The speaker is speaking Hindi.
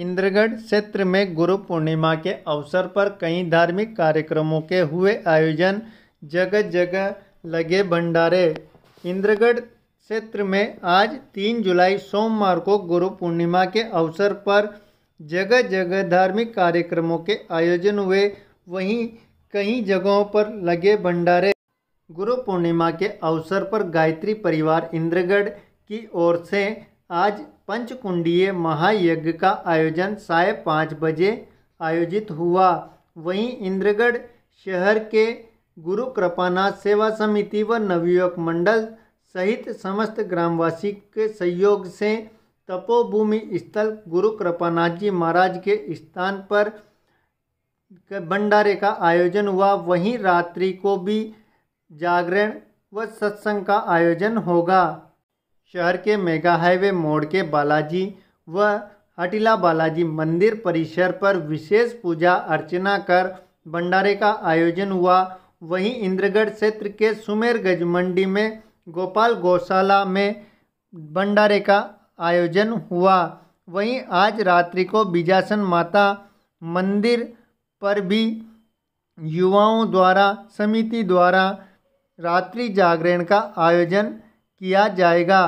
इंद्रगढ़ क्षेत्र में गुरु पूर्णिमा के अवसर पर कई धार्मिक कार्यक्रमों के हुए आयोजन जगह जगह लगे भंडारे इंद्रगढ़ क्षेत्र में आज तीन जुलाई सोमवार को गुरु पूर्णिमा के अवसर पर जगह जगह धार्मिक कार्यक्रमों के आयोजन हुए वहीं कई जगहों पर लगे भंडारे गुरु पूर्णिमा के अवसर पर गायत्री परिवार इंद्रगढ़ की ओर से आज पंचकुंडीय महायज्ञ का आयोजन साय पाँच बजे आयोजित हुआ वहीं इंद्रगढ़ शहर के गुरु कृपानाथ सेवा समिति व नवयुवक मंडल सहित समस्त ग्रामवासी के सहयोग से तपोभूमि स्थल गुरु कृपानाथ जी महाराज के स्थान पर भंडारे का आयोजन हुआ वहीं रात्रि को भी जागरण व सत्संग का आयोजन होगा शहर के मेगा हाईवे मोड़ के बालाजी व हटिला बालाजी मंदिर परिसर पर विशेष पूजा अर्चना कर भंडारे का आयोजन हुआ वहीं इंद्रगढ़ क्षेत्र के सुमेर गज मंडी में गोपाल गौशाला में भंडारे का आयोजन हुआ वहीं आज रात्रि को बीजासन माता मंदिर पर भी युवाओं द्वारा समिति द्वारा रात्रि जागरण का आयोजन किया जाएगा